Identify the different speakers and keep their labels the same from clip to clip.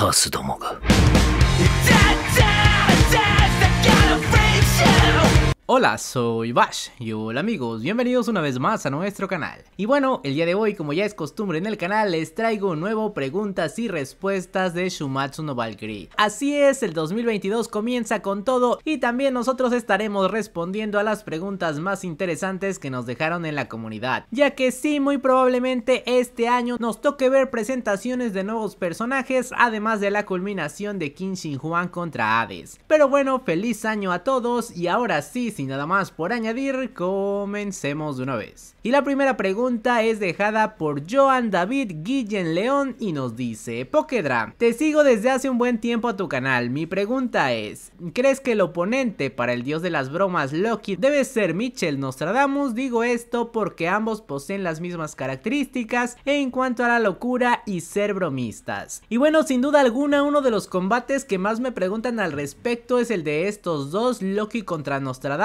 Speaker 1: カースどもが。Hola, soy Bash y hola amigos, bienvenidos una vez más a nuestro canal. Y bueno, el día de hoy, como ya es costumbre en el canal, les traigo un nuevo preguntas y respuestas de Shumatsu no Valkyrie. Así es, el 2022 comienza con todo y también nosotros estaremos respondiendo a las preguntas más interesantes que nos dejaron en la comunidad, ya que sí, muy probablemente este año nos toque ver presentaciones de nuevos personajes, además de la culminación de Kim Shin Juan contra Hades. Pero bueno, feliz año a todos y ahora sí, sin nada más por añadir, comencemos de una vez. Y la primera pregunta es dejada por Joan David Guillen León y nos dice, Pokedra, te sigo desde hace un buen tiempo a tu canal, mi pregunta es, ¿crees que el oponente para el dios de las bromas Loki debe ser Mitchell Nostradamus? Digo esto porque ambos poseen las mismas características en cuanto a la locura y ser bromistas. Y bueno, sin duda alguna uno de los combates que más me preguntan al respecto es el de estos dos, Loki contra Nostradamus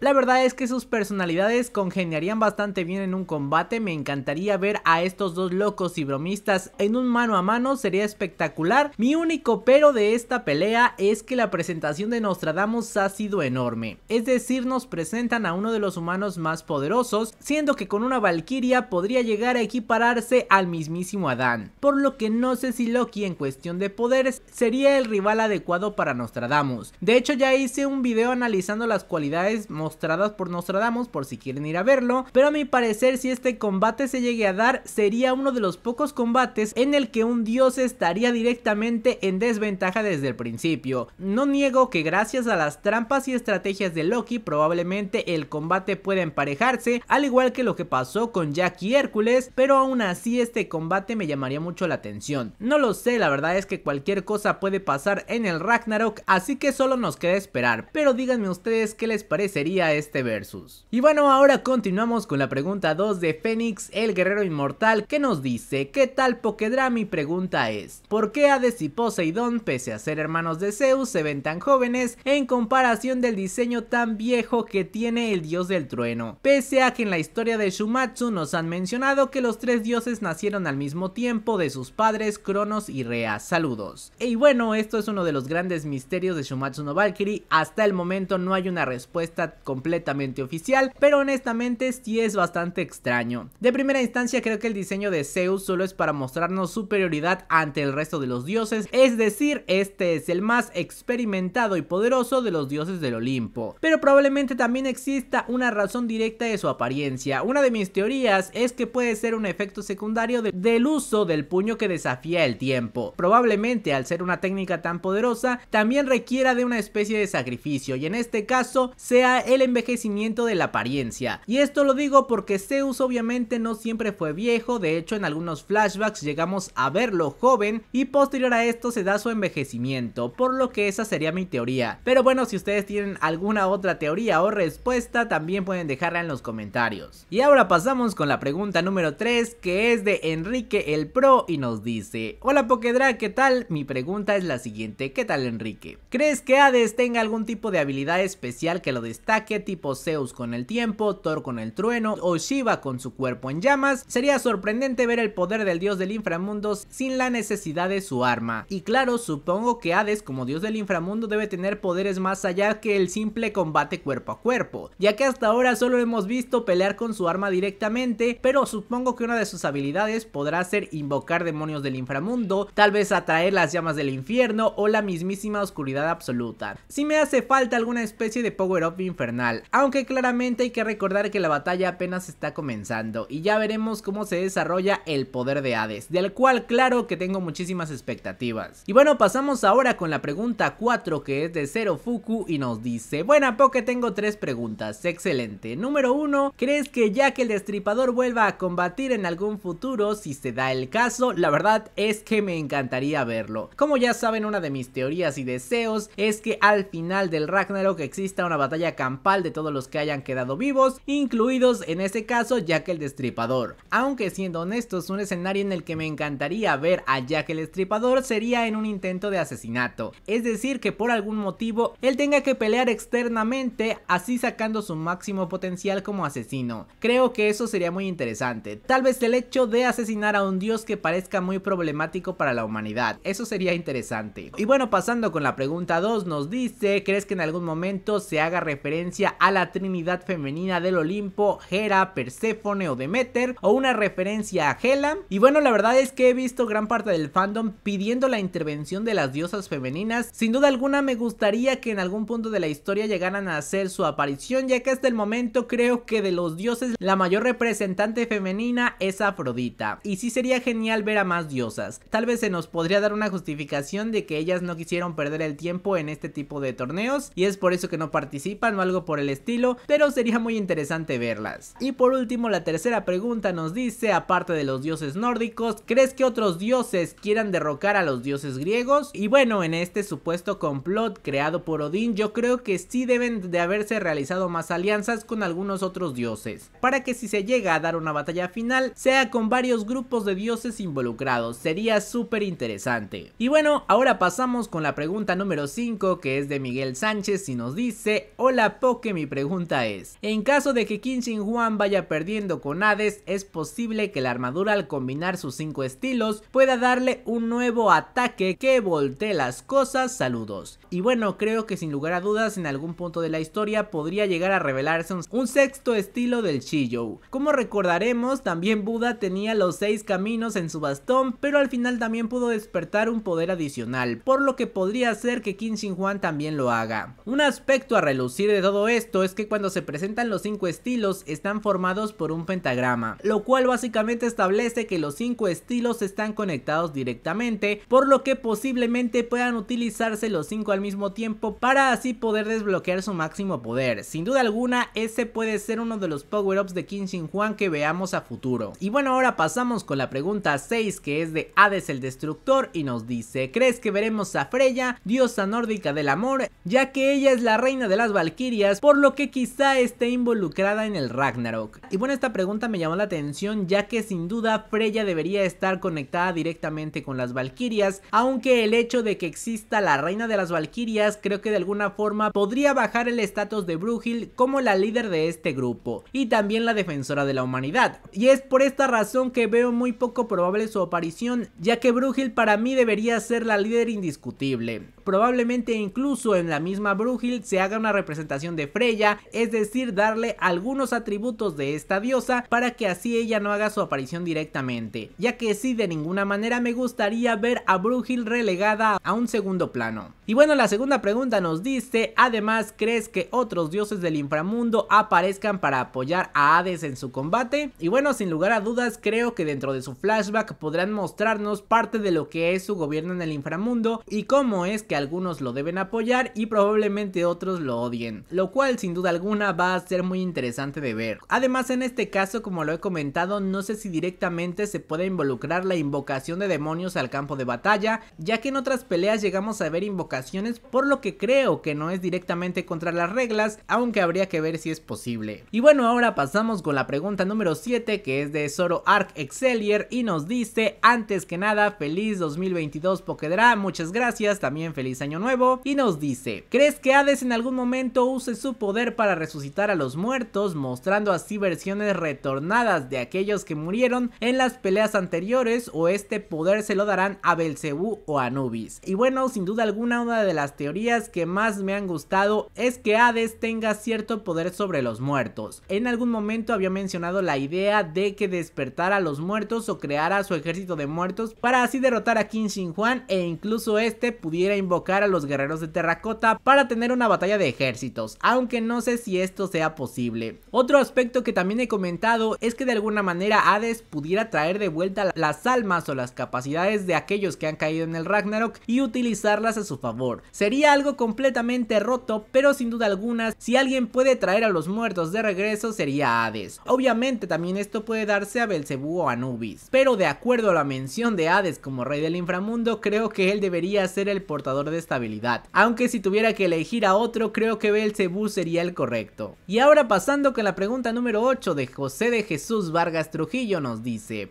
Speaker 1: la verdad es que sus personalidades congeniarían bastante bien en un combate. Me encantaría ver a estos dos locos y bromistas en un mano a mano. Sería espectacular. Mi único pero de esta pelea es que la presentación de Nostradamus ha sido enorme. Es decir, nos presentan a uno de los humanos más poderosos, siendo que con una Valkyria podría llegar a equipararse al mismísimo Adán. Por lo que no sé si Loki en cuestión de poderes sería el rival adecuado para Nostradamus. De hecho ya hice un video analizando las cualidades mostradas por Nostradamus por si quieren ir a verlo, pero a mi parecer si este combate se llegue a dar sería uno de los pocos combates en el que un dios estaría directamente en desventaja desde el principio. No niego que gracias a las trampas y estrategias de Loki probablemente el combate pueda emparejarse, al igual que lo que pasó con Jack y Hércules, pero aún así este combate me llamaría mucho la atención. No lo sé, la verdad es que cualquier cosa puede pasar en el Ragnarok, así que solo nos queda esperar, pero díganme ustedes qué les parecería este versus. Y bueno, ahora continuamos con la pregunta 2 de Fénix, el guerrero inmortal, que nos dice, ¿qué tal Pokedra? Mi pregunta es, ¿por qué Hades y Poseidón, pese a ser hermanos de Zeus, se ven tan jóvenes en comparación del diseño tan viejo que tiene el dios del trueno? Pese a que en la historia de Shumatsu nos han mencionado que los tres dioses nacieron al mismo tiempo de sus padres Cronos y Rea. Saludos. Y bueno, esto es uno de los grandes misterios de Shumatsu no Valkyrie, hasta el momento no hay una respuesta está completamente oficial, pero honestamente si es bastante extraño. De primera instancia creo que el diseño de Zeus solo es para mostrarnos superioridad ante el resto de los dioses, es decir, este es el más experimentado y poderoso de los dioses del Olimpo. Pero probablemente también exista una razón directa de su apariencia. Una de mis teorías es que puede ser un efecto secundario del uso del puño que desafía el tiempo. Probablemente al ser una técnica tan poderosa, también requiera de una especie de sacrificio y en este caso sea el envejecimiento de la apariencia. Y esto lo digo porque Zeus obviamente no siempre fue viejo, de hecho en algunos flashbacks llegamos a verlo joven y posterior a esto se da su envejecimiento, por lo que esa sería mi teoría. Pero bueno, si ustedes tienen alguna otra teoría o respuesta también pueden dejarla en los comentarios. Y ahora pasamos con la pregunta número 3 que es de Enrique el Pro y nos dice, hola Pokedra, ¿qué tal? Mi pregunta es la siguiente, ¿qué tal Enrique? ¿Crees que Hades tenga algún tipo de habilidad especial que lo destaque tipo Zeus con el tiempo, Thor con el trueno o Shiva con su cuerpo en llamas, sería sorprendente ver el poder del dios del inframundo sin la necesidad de su arma. Y claro, supongo que Hades como dios del inframundo debe tener poderes más allá que el simple combate cuerpo a cuerpo, ya que hasta ahora solo hemos visto pelear con su arma directamente, pero supongo que una de sus habilidades podrá ser invocar demonios del inframundo, tal vez atraer las llamas del infierno o la mismísima oscuridad absoluta. Si me hace falta alguna especie de power up infernal, aunque claramente hay que recordar que la batalla apenas está comenzando y ya veremos cómo se desarrolla el poder de Hades, del cual claro que tengo muchísimas expectativas. Y bueno, pasamos ahora con la pregunta 4 que es de Zero Fuku y nos dice, buena porque tengo tres preguntas, excelente. Número 1, ¿crees que ya que el destripador vuelva a combatir en algún futuro, si se da el caso, la verdad es que me encantaría verlo? Como ya saben, una de mis teorías y deseos es que al final del Ragnarok exista una batalla campal de todos los que hayan quedado vivos, incluidos en este caso Jack el Destripador. Aunque siendo honestos, un escenario en el que me encantaría ver a Jack el Destripador sería en un intento de asesinato, es decir que por algún motivo él tenga que pelear externamente así sacando su máximo potencial como asesino. Creo que eso sería muy interesante, tal vez el hecho de asesinar a un dios que parezca muy problemático para la humanidad, eso sería interesante. Y bueno pasando con la pregunta 2 nos dice, ¿crees que en algún momento se haga referencia a la Trinidad femenina del Olimpo, Hera, Perséfone o Demeter, o una referencia a Hela. Y bueno, la verdad es que he visto gran parte del fandom pidiendo la intervención de las diosas femeninas. Sin duda alguna me gustaría que en algún punto de la historia llegaran a hacer su aparición, ya que hasta el momento creo que de los dioses la mayor representante femenina es Afrodita. Y sí sería genial ver a más diosas. Tal vez se nos podría dar una justificación de que ellas no quisieron perder el tiempo en este tipo de torneos y es por eso que no participan o algo por el estilo, pero sería muy interesante verlas. Y por último, la tercera pregunta nos dice, aparte de los dioses nórdicos, ¿crees que otros dioses quieran derrocar a los dioses griegos? Y bueno, en este supuesto complot creado por Odín, yo creo que sí deben de haberse realizado más alianzas con algunos otros dioses, para que si se llega a dar una batalla final, sea con varios grupos de dioses involucrados, sería súper interesante. Y bueno, ahora pasamos con la pregunta número 5, que es de Miguel Sánchez y nos dice, Hola Poke, mi pregunta es, en caso de que Qin Shin Huang vaya perdiendo con Hades, es posible que la armadura al combinar sus cinco estilos pueda darle un nuevo ataque que voltee las cosas, saludos. Y bueno, creo que sin lugar a dudas en algún punto de la historia podría llegar a revelarse un, sexto estilo del Shiyou. Como recordaremos, también Buda tenía los seis caminos en su bastón, pero al final también pudo despertar un poder adicional, por lo que podría ser que Qin Shin Huang también lo haga. Un aspecto a relucir de todo esto es que cuando se presentan los cinco estilos están formados por un pentagrama, lo cual básicamente establece que los cinco estilos están conectados directamente, por lo que posiblemente puedan utilizarse los cinco al mismo tiempo para así poder desbloquear su máximo poder. Sin duda alguna, ese puede ser uno de los power-ups de King Shin Juan que veamos a futuro. Y bueno, ahora pasamos con la pregunta 6 que es de Hades el Destructor y nos dice, ¿crees que veremos a Freya, diosa nórdica del amor, ya que ella es la reina de las valquirias, por lo que quizá esté involucrada en el Ragnarok. Y bueno, esta pregunta me llamó la atención ya que sin duda Freya debería estar conectada directamente con las valquirias, aunque el hecho de que exista la reina de las valquirias creo que de alguna forma podría bajar el estatus de Brujil como la líder de este grupo y también la defensora de la humanidad. Y es por esta razón que veo muy poco probable su aparición, ya que Brujil para mí debería ser la líder indiscutible probablemente incluso en la misma Brugil se haga una representación de Freya, es decir, darle algunos atributos de esta diosa para que así ella no haga su aparición directamente, ya que si de ninguna manera me gustaría ver a Brugil relegada a un segundo plano. Y bueno, la segunda pregunta nos dice, además, ¿crees que otros dioses del inframundo aparezcan para apoyar a Hades en su combate? Y bueno, sin lugar a dudas, creo que dentro de su flashback podrán mostrarnos parte de lo que es su gobierno en el inframundo y cómo es que algunos lo deben apoyar y probablemente otros lo odien, lo cual sin duda alguna va a ser muy interesante de ver. Además en este caso como lo he comentado no sé si directamente se puede involucrar la invocación de demonios al campo de batalla, ya que en otras peleas llegamos a ver invocaciones por lo que creo que no es directamente contra las reglas, aunque habría que ver si es posible. Y bueno ahora pasamos con la pregunta número 7 que es de Zoro Arc Excelier y nos dice antes que nada feliz 2022 Pokedra, muchas gracias, también feliz feliz año nuevo y nos dice, ¿crees que Hades en algún momento use su poder para resucitar a los muertos, mostrando así versiones retornadas de aquellos que murieron en las peleas anteriores o este poder se lo darán a Belcebú o Anubis? Y bueno, sin duda alguna una de las teorías que más me han gustado es que Hades tenga cierto poder sobre los muertos. En algún momento había mencionado la idea de que despertara a los muertos o creara su ejército de muertos para así derrotar a King Shi Juan e incluso este pudiera invocar a los guerreros de terracota para tener una batalla de ejércitos, aunque no sé si esto sea posible. Otro aspecto que también he comentado es que de alguna manera Hades pudiera traer de vuelta las almas o las capacidades de aquellos que han caído en el Ragnarok y utilizarlas a su favor. Sería algo completamente roto, pero sin duda alguna, si alguien puede traer a los muertos de regreso sería Hades. Obviamente también esto puede darse a Belcebú o Anubis, pero de acuerdo a la mención de Hades como rey del inframundo, creo que él debería ser el portador de estabilidad, aunque si tuviera que elegir a otro creo que Belcebú sería el correcto. Y ahora pasando con la pregunta número 8 de José de Jesús Vargas Trujillo nos dice,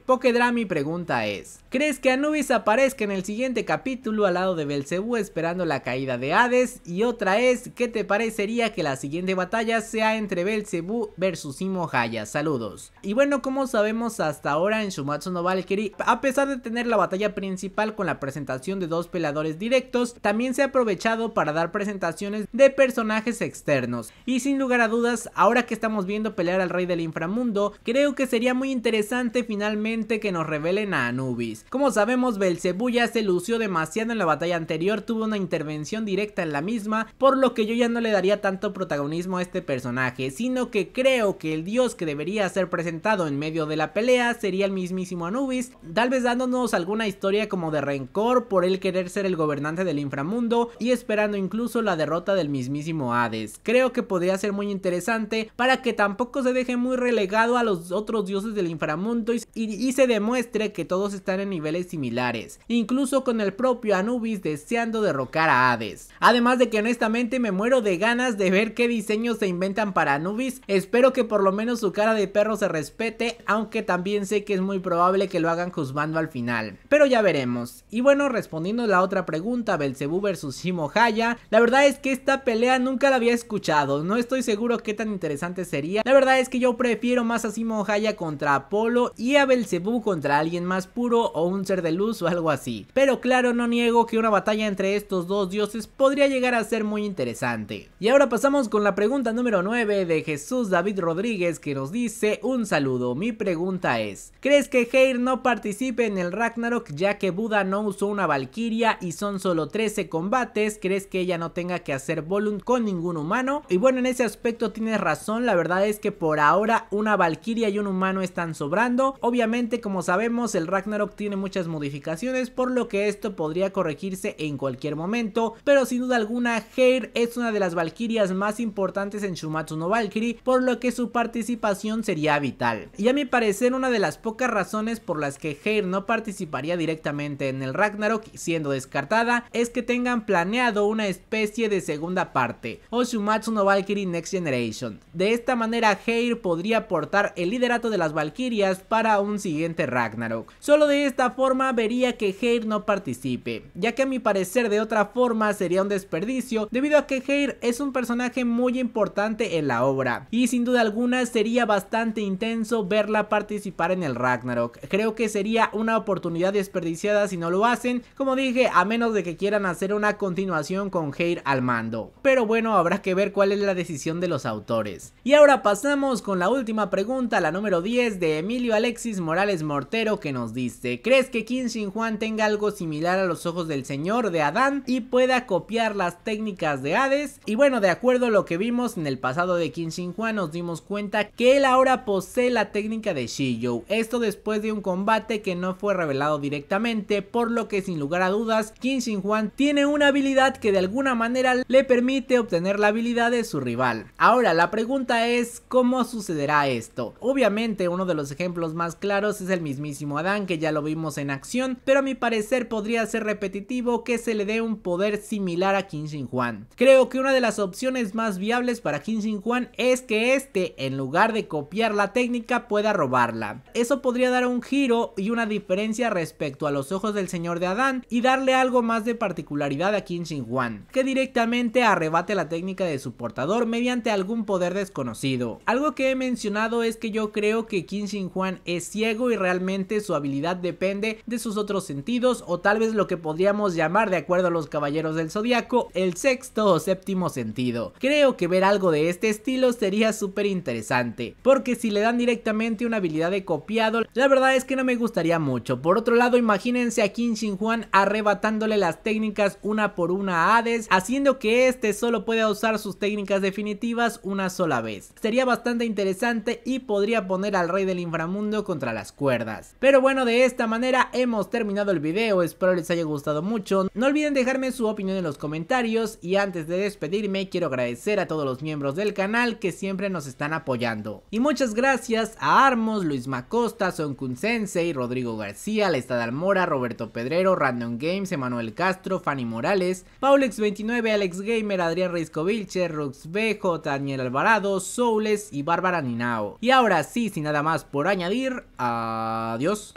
Speaker 1: mi pregunta es, ¿crees que Anubis aparezca en el siguiente capítulo al lado de Belcebú esperando la caída de Hades? Y otra es, ¿qué te parecería que la siguiente batalla sea entre Belcebú versus Imohaya? Saludos. Y bueno, como sabemos hasta ahora en Shumatsu no Valkyrie, a pesar de tener la batalla principal con la presentación de dos peladores directos, también se ha aprovechado para dar presentaciones de personajes externos. Y sin lugar a dudas, ahora que estamos viendo pelear al rey del inframundo, creo que sería muy interesante finalmente que nos revelen a Anubis. Como sabemos, Belcebú ya se lució demasiado en la batalla anterior, tuvo una intervención directa en la misma, por lo que yo ya no le daría tanto protagonismo a este personaje, sino que creo que el dios que debería ser presentado en medio de la pelea sería el mismísimo Anubis, tal vez dándonos alguna historia como de rencor por él querer ser el gobernante del inframundo inframundo y esperando incluso la derrota del mismísimo Hades. Creo que podría ser muy interesante para que tampoco se deje muy relegado a los otros dioses del inframundo y, se demuestre que todos están en niveles similares, incluso con el propio Anubis deseando derrocar a Hades. Además de que honestamente me muero de ganas de ver qué diseños se inventan para Anubis, espero que por lo menos su cara de perro se respete, aunque también sé que es muy probable que lo hagan juzgando al final, pero ya veremos. Y bueno, respondiendo la otra pregunta, Bel versus Shimo Haya. La verdad es que esta pelea nunca la había escuchado, no estoy seguro qué tan interesante sería. La verdad es que yo prefiero más a Shimo Haya contra Apolo y a Belcebú contra alguien más puro o un ser de luz o algo así. Pero claro, no niego que una batalla entre estos dos dioses podría llegar a ser muy interesante. Y ahora pasamos con la pregunta número 9 de Jesús David Rodríguez que nos dice un saludo. Mi pregunta es, ¿crees que Heir no participe en el Ragnarok ya que Buda no usó una Valkiria y son solo tres se combates, crees que ella no tenga que hacer volumen con ningún humano. Y bueno, en ese aspecto tienes razón, la verdad es que por ahora una Valkyria y un humano están sobrando. Obviamente, como sabemos, el Ragnarok tiene muchas modificaciones, por lo que esto podría corregirse en cualquier momento, pero sin duda alguna, Heir es una de las Valkyrias más importantes en Shumatsu no Valkyrie, por lo que su participación sería vital. Y a mi parecer, una de las pocas razones por las que Heir no participaría directamente en el Ragnarok, siendo descartada, es que tengan planeado una especie de segunda parte, o no Valkyrie Next Generation. De esta manera Heir podría portar el liderato de las Valkyrias para un siguiente Ragnarok. Solo de esta forma vería que Heir no participe, ya que a mi parecer de otra forma sería un desperdicio debido a que Heir es un personaje muy importante en la obra y sin duda alguna sería bastante intenso verla participar en el Ragnarok. Creo que sería una oportunidad desperdiciada si no lo hacen, como dije, a menos de que quieran hacer una continuación con Heir al mando. Pero bueno, habrá que ver cuál es la decisión de los autores. Y ahora pasamos con la última pregunta, la número 10 de Emilio Alexis Morales Mortero que nos dice, ¿crees que Kim Shin Juan tenga algo similar a los ojos del señor de Adán y pueda copiar las técnicas de Hades? Y bueno, de acuerdo a lo que vimos en el pasado de Kim Shin Juan nos dimos cuenta que él ahora posee la técnica de Shijo. esto después de un combate que no fue revelado directamente, por lo que sin lugar a dudas Kim Shin Juan tiene una habilidad que de alguna manera le permite obtener la habilidad de su rival. Ahora, la pregunta es ¿cómo sucederá esto? Obviamente uno de los ejemplos más claros es el mismísimo Adán que ya lo vimos en acción, pero a mi parecer podría ser repetitivo que se le dé un poder similar a Qin Juan. Juan. Creo que una de las opciones más viables para Qin Shi Juan es que este, en lugar de copiar la técnica, pueda robarla. Eso podría dar un giro y una diferencia respecto a los ojos del señor de Adán y darle algo más de particularidad particularidad a Qin Shi Huang, que directamente arrebate la técnica de su portador mediante algún poder desconocido. Algo que he mencionado es que yo creo que Kim Shi Huang es ciego y realmente su habilidad depende de sus otros sentidos o tal vez lo que podríamos llamar de acuerdo a los caballeros del zodiaco el sexto o séptimo sentido. Creo que ver algo de este estilo sería súper interesante, porque si le dan directamente una habilidad de copiado, la verdad es que no me gustaría mucho. Por otro lado, imagínense a Kim Shi Huang arrebatándole las técnicas una por una a Hades, haciendo que este solo pueda usar sus técnicas definitivas una sola vez. Sería bastante interesante y podría poner al rey del inframundo contra las cuerdas. Pero bueno, de esta manera hemos terminado el video, espero les haya gustado mucho. No olviden dejarme su opinión en los comentarios y antes de despedirme quiero agradecer a todos los miembros del canal que siempre nos están apoyando. Y muchas gracias a Armos, Luis Macosta, Son Kun Sensei, Rodrigo García, La Almora, Roberto Pedrero, Random Games, Emanuel Castro, Fanny Morales, Paulex29, Alex Gamer, Adrián Reisco Rox Bejo, Daniel Alvarado, Soules y Bárbara Ninao. Y ahora sí, sin nada más por añadir, adiós.